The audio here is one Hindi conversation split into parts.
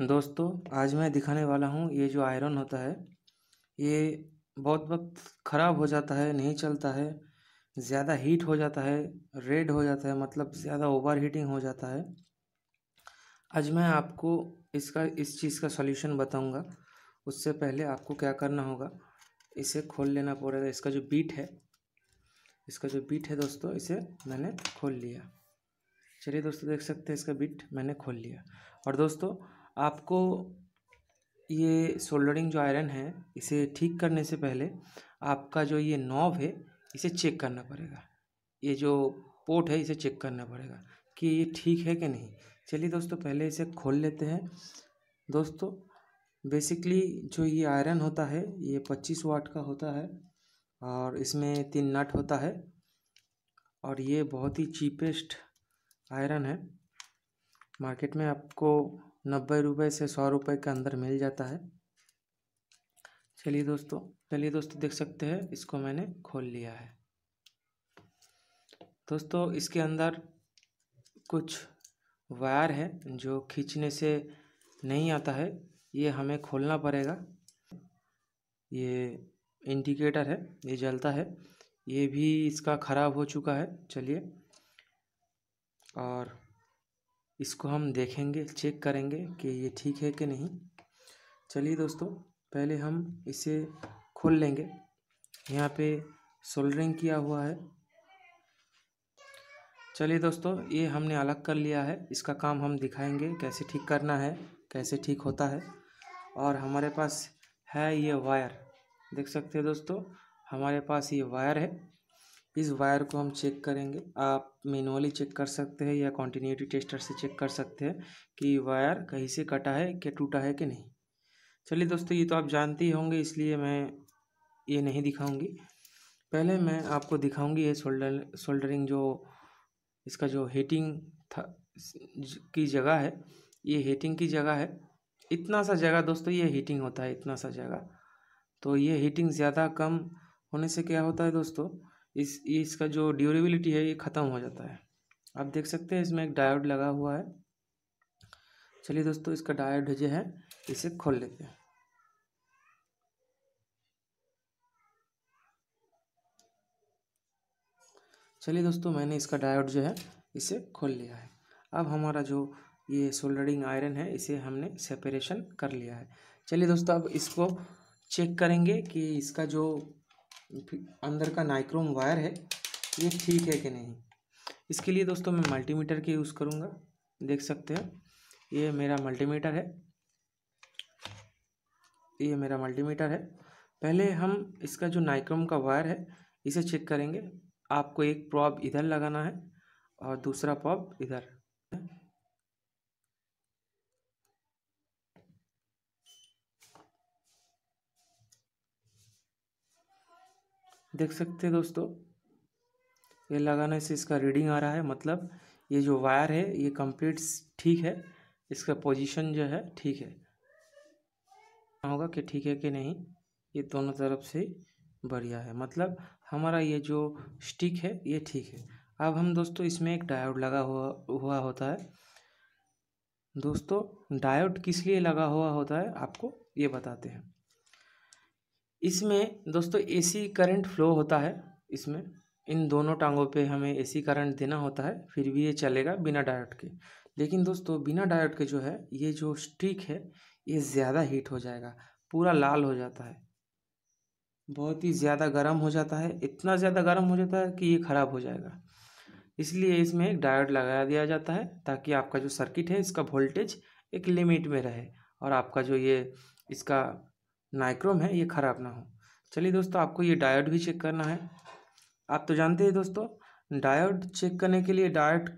दोस्तों आज मैं दिखाने वाला हूँ ये जो आयरन होता है ये बहुत वक्त ख़राब हो जाता है नहीं चलता है ज़्यादा हीट हो जाता है रेड हो जाता है मतलब ज़्यादा ओवर हीटिंग हो जाता है आज मैं आपको इसका इस चीज़ का सॉल्यूशन बताऊंगा उससे पहले आपको क्या करना होगा इसे खोल लेना पड़ेगा इसका जो बीट है इसका जो बीट है दोस्तों इसे मैंने खोल लिया चलिए दोस्तों देख सकते हैं इसका बीट मैंने खोल लिया और दोस्तों आपको ये सोल्डरिंग जो आयरन है इसे ठीक करने से पहले आपका जो ये नॉब है इसे चेक करना पड़ेगा ये जो पोर्ट है इसे चेक करना पड़ेगा कि ये ठीक है कि नहीं चलिए दोस्तों पहले इसे खोल लेते हैं दोस्तों बेसिकली जो ये आयरन होता है ये पच्चीस वाट का होता है और इसमें तीन नट होता है और ये बहुत ही चीपेस्ट आयरन है मार्केट में आपको नब्बे रुपये से सौ रुपये के अंदर मिल जाता है चलिए दोस्तों चलिए दोस्तों देख सकते हैं इसको मैंने खोल लिया है दोस्तों इसके अंदर कुछ वायर है जो खींचने से नहीं आता है ये हमें खोलना पड़ेगा ये इंडिकेटर है ये जलता है ये भी इसका ख़राब हो चुका है चलिए और इसको हम देखेंगे चेक करेंगे कि ये ठीक है कि नहीं चलिए दोस्तों पहले हम इसे खोल लेंगे यहाँ पे सोल्डरिंग किया हुआ है चलिए दोस्तों ये हमने अलग कर लिया है इसका काम हम दिखाएंगे कैसे ठीक करना है कैसे ठीक होता है और हमारे पास है ये वायर देख सकते हैं दोस्तों हमारे पास ये वायर है इस वायर को हम चेक करेंगे आप मैनुअली चेक कर सकते हैं या कॉन्टीन्यूटी टेस्टर से चेक कर सकते हैं कि वायर कहीं से कटा है क्या टूटा है कि नहीं चलिए दोस्तों ये तो आप जानते ही होंगे इसलिए मैं ये नहीं दिखाऊंगी पहले मैं आपको दिखाऊंगी ये शोल्डर शोल्डरिंग जो इसका जो हीटिंग था की जगह है ये हीटिंग की जगह है इतना सा जगह दोस्तों ये हीटिंग होता है इतना सा जगह तो ये हीटिंग ज़्यादा कम होने से क्या होता है दोस्तों इस इसका जो ड्यूरेबिलिटी है ये ख़त्म हो जाता है आप देख सकते हैं इसमें एक डायोड लगा हुआ है चलिए दोस्तों इसका डायोड जो है इसे खोल लेते हैं चलिए दोस्तों मैंने इसका डायोड जो है इसे खोल लिया है अब हमारा जो ये सोल्डरिंग आयरन है इसे हमने सेपरेशन कर लिया है चलिए दोस्तों अब इसको चेक करेंगे कि इसका जो अंदर का नाइक्रोम वायर है ये ठीक है कि नहीं इसके लिए दोस्तों मैं मल्टीमीटर के यूज़ करूँगा देख सकते हैं ये मेरा मल्टीमीटर है ये मेरा मल्टीमीटर है पहले हम इसका जो नाइक्रोम का वायर है इसे चेक करेंगे आपको एक प्रॉब इधर लगाना है और दूसरा प्रॉब इधर देख सकते हैं दोस्तों ये लगाने से इसका रीडिंग आ रहा है मतलब ये जो वायर है ये कंप्लीट ठीक है इसका पोजीशन जो है ठीक है होगा कि ठीक है कि नहीं ये दोनों तरफ से बढ़िया है मतलब हमारा ये जो स्टिक है ये ठीक है अब हम दोस्तों इसमें एक डायोड लगा हुआ हुआ होता है दोस्तों डायोड किस लिए लगा हुआ होता है आपको ये बताते हैं इसमें दोस्तों एसी करंट फ्लो होता है इसमें इन दोनों टांगों पे हमें एसी करंट देना होता है फिर भी ये चलेगा बिना डायोड के लेकिन दोस्तों बिना डायोड के जो है ये जो स्टिक है ये ज़्यादा हीट हो जाएगा पूरा लाल हो जाता है बहुत ही ज़्यादा गर्म हो जाता है इतना ज़्यादा गर्म हो जाता है कि ये ख़राब हो जाएगा इसलिए इसमें एक डायोड लगा दिया जाता है ताकि आपका जो सर्किट है इसका वोल्टेज एक लिमिट में रहे और आपका जो ये इसका नाइक्रोम है ये ख़राब ना हो चलिए दोस्तों आपको ये डायोड भी चेक करना है आप तो जानते हैं दोस्तों डायोड चेक करने के लिए डायोड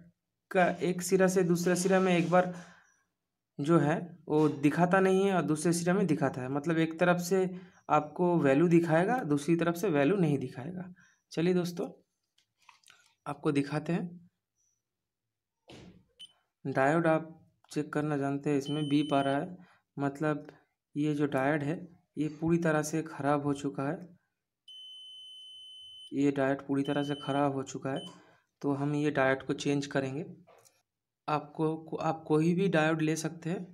का एक सिरा से दूसरे सिरा में एक बार जो है वो दिखाता नहीं है और दूसरे सिरा में दिखाता है मतलब एक तरफ से आपको वैल्यू दिखाएगा दूसरी तरफ से वैल्यू नहीं दिखाएगा चलिए दोस्तों आपको दिखाते हैं डायोड आप चेक करना जानते हैं इसमें बीप आ रहा है मतलब ये जो डायोड है ये पूरी तरह से ख़राब हो चुका है ये डाइट पूरी तरह से ख़राब हो चुका है तो हम ये डाइट को चेंज करेंगे आपको आप कोई भी डायोड ले सकते हैं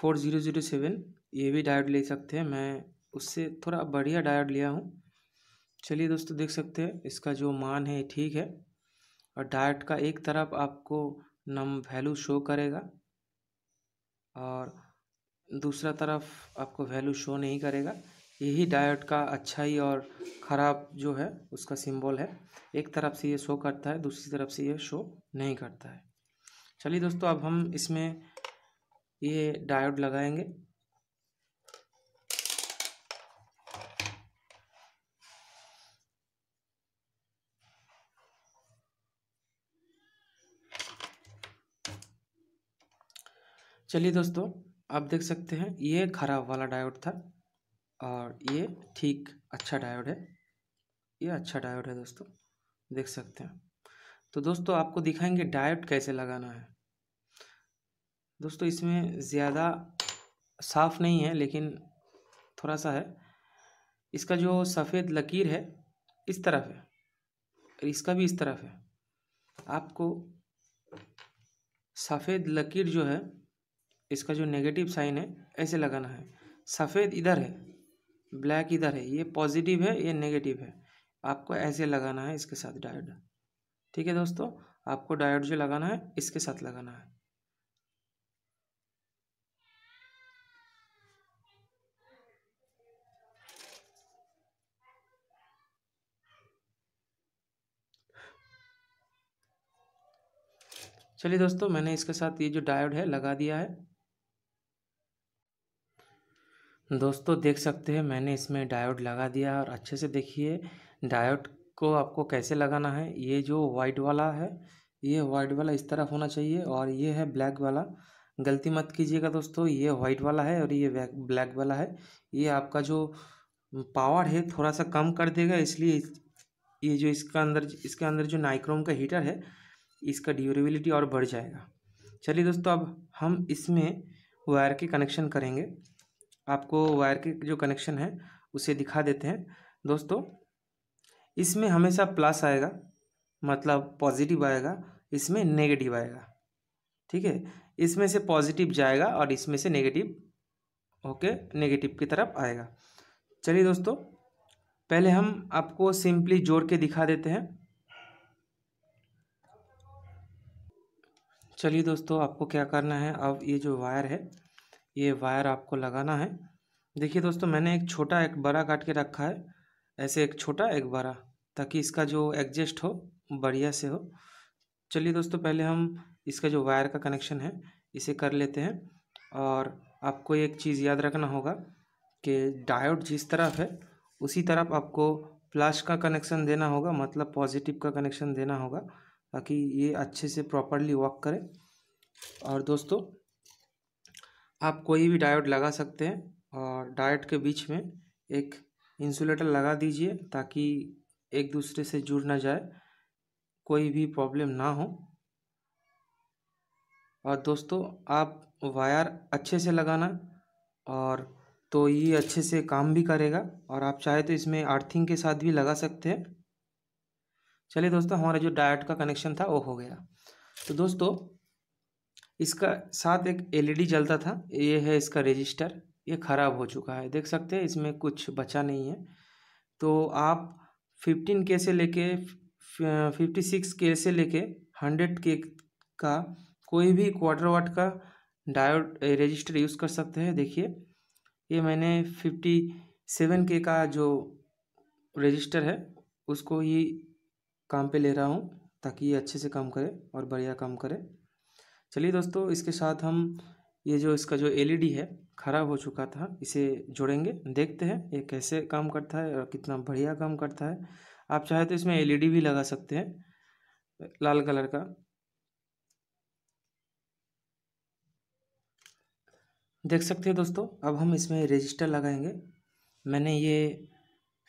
फोर ज़ीरो ज़ीरो सेवन ये भी डायोड ले सकते हैं मैं उससे थोड़ा बढ़िया डायोड लिया हूँ चलिए दोस्तों देख सकते हैं इसका जो मान है ठीक है और डायोड का एक तरफ आपको नम वैल्यू शो करेगा और दूसरा तरफ आपको वैल्यू शो नहीं करेगा यही डायोड का अच्छाई और ख़राब जो है उसका सिंबल है एक तरफ से ये शो करता है दूसरी तरफ से ये शो नहीं करता है चलिए दोस्तों अब हम इसमें ये डायोड लगाएंगे चलिए दोस्तों आप देख सकते हैं ये खराब वाला डायोड था और ये ठीक अच्छा डायोड है ये अच्छा डायोड है दोस्तों देख सकते हैं तो दोस्तों आपको दिखाएंगे डायोड कैसे लगाना है दोस्तों इसमें ज़्यादा साफ नहीं है लेकिन थोड़ा सा है इसका जो सफ़ेद लकीर है इस तरफ है और इसका भी इस तरफ है आपको सफ़ेद लकीर जो है इसका जो नेगेटिव साइन है ऐसे लगाना है सफ़ेद इधर है ब्लैक इधर है ये पॉजिटिव है ये नेगेटिव है आपको ऐसे लगाना है इसके साथ डायोड ठीक है दोस्तों आपको डायोड जो लगाना है इसके साथ लगाना है चलिए दोस्तों मैंने इसके साथ ये जो डायोड है लगा दिया है दोस्तों देख सकते हैं मैंने इसमें डायोड लगा दिया है और अच्छे से देखिए डायोड को आपको कैसे लगाना है ये जो वाइट वाला है ये वाइट वाला इस तरफ होना चाहिए और ये है ब्लैक वाला गलती मत कीजिएगा दोस्तों ये वाइट वाला है और ये ब्लैक वाला है ये आपका जो पावर है थोड़ा सा कम कर देगा इसलिए ये जो इसका अंदर इसके अंदर जो नाइक्रोम का हीटर है इसका ड्यूरेबिलिटी और बढ़ जाएगा चलिए दोस्तों अब हम इसमें वायर के कनेक्शन करेंगे आपको वायर के जो कनेक्शन है उसे दिखा देते हैं दोस्तों इसमें हमेशा प्लस आएगा मतलब पॉजिटिव आएगा इसमें नेगेटिव आएगा ठीक है इसमें से पॉजिटिव जाएगा और इसमें से नेगेटिव ओके नेगेटिव की तरफ आएगा चलिए दोस्तों पहले हम आपको सिंपली जोड़ के दिखा देते हैं चलिए दोस्तों आपको क्या करना है अब ये जो वायर है ये वायर आपको लगाना है देखिए दोस्तों मैंने एक छोटा एक बड़ा काट के रखा है ऐसे एक छोटा एक बड़ा ताकि इसका जो एडजस्ट हो बढ़िया से हो चलिए दोस्तों पहले हम इसका जो वायर का कनेक्शन है इसे कर लेते हैं और आपको एक चीज़ याद रखना होगा कि डायोड जिस तरफ है उसी तरफ आपको प्लस का कनेक्शन देना होगा मतलब पॉजिटिव का कनेक्शन देना होगा ताकि ये अच्छे से प्रॉपरली वर्क करे और दोस्तों आप कोई भी डायोड लगा सकते हैं और डायोड के बीच में एक इंसुलेटर लगा दीजिए ताकि एक दूसरे से जुड़ ना जाए कोई भी प्रॉब्लम ना हो और दोस्तों आप वायर अच्छे से लगाना और तो ये अच्छे से काम भी करेगा और आप चाहे तो इसमें अर्थिंग के साथ भी लगा सकते हैं चलिए दोस्तों हमारा जो डायट का कनेक्शन था वो हो गया तो दोस्तों इसका साथ एक एलईडी जलता था ये है इसका रजिस्टर ये ख़राब हो चुका है देख सकते हैं इसमें कुछ बचा नहीं है तो आप फिफ्टीन के से लेके फिफ्टी सिक्स के से लेके हंड्रेड के का कोई भी क्वार्टर वाट का डायोड रजिस्टर यूज़ कर सकते हैं देखिए ये मैंने फिफ्टी सेवन के का जो रजिस्टर है उसको ही काम पे ले रहा हूँ ताकि ये अच्छे से काम करे और बढ़िया काम करे चलिए दोस्तों इसके साथ हम ये जो इसका जो एलईडी e है ख़राब हो चुका था इसे जोड़ेंगे देखते हैं ये कैसे काम करता है और कितना बढ़िया काम करता है आप चाहे तो इसमें एलईडी e भी लगा सकते हैं लाल कलर का देख सकते हैं दोस्तों अब हम इसमें रजिस्टर लगाएंगे मैंने ये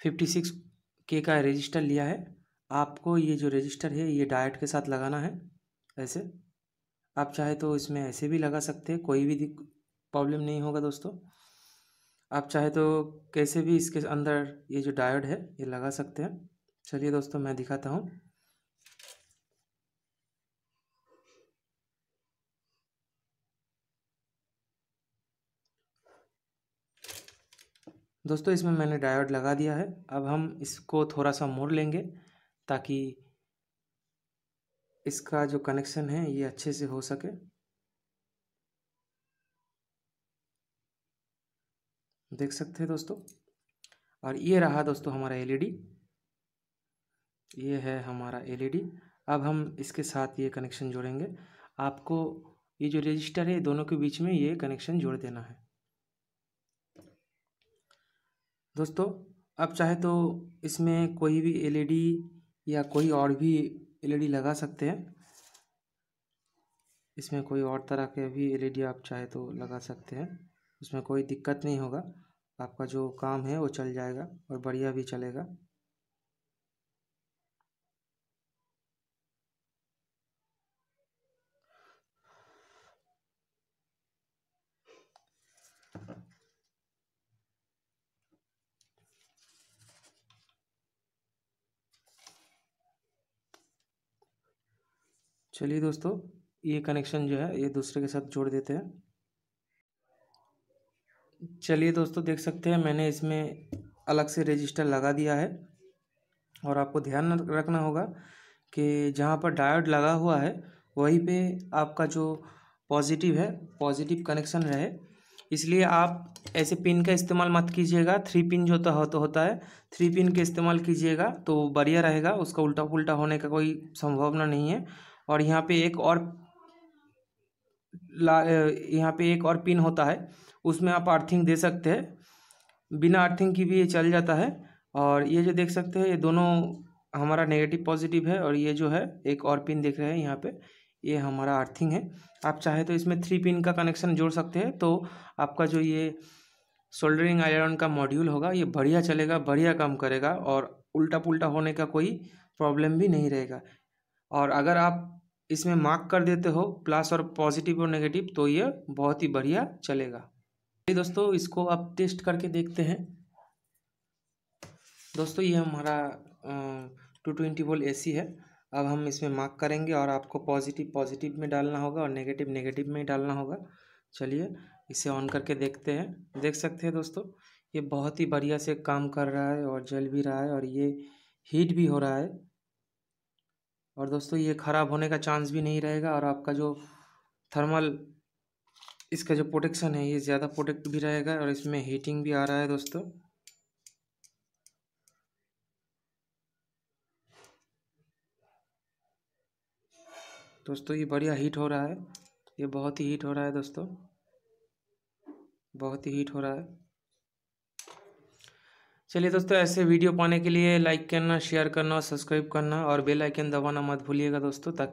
फिफ्टी सिक्स के का रजिस्टर लिया है आपको ये जो रजिस्टर है ये डायट के साथ लगाना है ऐसे आप चाहे तो इसमें ऐसे भी लगा सकते हैं कोई भी प्रॉब्लम नहीं होगा दोस्तों आप चाहे तो कैसे भी इसके अंदर ये जो डायोड है ये लगा सकते हैं चलिए दोस्तों मैं दिखाता हूँ दोस्तों इसमें मैंने डायोड लगा दिया है अब हम इसको थोड़ा सा मोड़ लेंगे ताकि इसका जो कनेक्शन है ये अच्छे से हो सके देख सकते हैं दोस्तों और ये रहा दोस्तों हमारा एलईडी e ये है हमारा एलईडी e अब हम इसके साथ ये कनेक्शन जोड़ेंगे आपको ये जो रजिस्टर है दोनों के बीच में ये कनेक्शन जोड़ देना है दोस्तों अब चाहे तो इसमें कोई भी एलईडी e या कोई और भी एलईडी लगा सकते हैं इसमें कोई और तरह के भी एलईडी आप चाहे तो लगा सकते हैं उसमें कोई दिक्कत नहीं होगा आपका जो काम है वो चल जाएगा और बढ़िया भी चलेगा चलिए दोस्तों ये कनेक्शन जो है ये दूसरे के साथ जोड़ देते हैं चलिए दोस्तों देख सकते हैं मैंने इसमें अलग से रजिस्टर लगा दिया है और आपको ध्यान रखना होगा कि जहाँ पर डायोड लगा हुआ है वहीं पे आपका जो पॉजिटिव है पॉजिटिव कनेक्शन रहे इसलिए आप ऐसे पिन का इस्तेमाल मत कीजिएगा थ्री पिन जो होता तो होता है थ्री पिन के इस्तेमाल कीजिएगा तो बढ़िया रहेगा उसका उल्टा पुल्टा होने का कोई संभावना नहीं है और यहाँ पे एक और ला यहाँ पे एक और पिन होता है उसमें आप अर्थिंग दे सकते हैं बिना अर्थिंग की भी ये चल जाता है और ये जो देख सकते हैं ये दोनों हमारा नेगेटिव पॉजिटिव है और ये जो है एक और पिन देख रहे हैं यहाँ पे ये हमारा अर्थिंग है आप चाहे तो इसमें थ्री पिन का कनेक्शन जोड़ सकते हैं तो आपका जो ये सोल्डरिंग आयरन का मॉड्यूल होगा ये बढ़िया चलेगा बढ़िया काम करेगा और उल्टा पुल्टा होने का कोई प्रॉब्लम भी नहीं रहेगा और अगर आप इसमें मार्क कर देते हो प्लस और पॉजिटिव और नेगेटिव तो ये बहुत ही बढ़िया चलेगा चलिए दोस्तों इसको आप टेस्ट करके देखते हैं दोस्तों ये हमारा टू ट्वेंटी वोल्ट ए है अब हम इसमें मार्क करेंगे और आपको पॉजिटिव पॉजिटिव में डालना होगा और नेगेटिव नेगेटिव में डालना होगा चलिए इसे ऑन करके देखते हैं देख सकते हैं दोस्तों ये बहुत ही बढ़िया से काम कर रहा है और जल भी रहा है और ये हीट भी हो रहा है और दोस्तों ये ख़राब होने का चांस भी नहीं रहेगा और आपका जो थर्मल इसका जो प्रोटेक्शन है ये ज़्यादा प्रोटेक्ट भी रहेगा और इसमें हीटिंग भी आ रहा है दोस्तों दोस्तों ये बढ़िया हीट हो रहा है ये बहुत ही हीट हो रहा है दोस्तों बहुत ही हीट हो रहा है चलिए दोस्तों ऐसे वीडियो पाने के लिए लाइक करना शेयर करना सब्सक्राइब करना और बेल आइकन दबाना मत भूलिएगा दोस्तों ताकि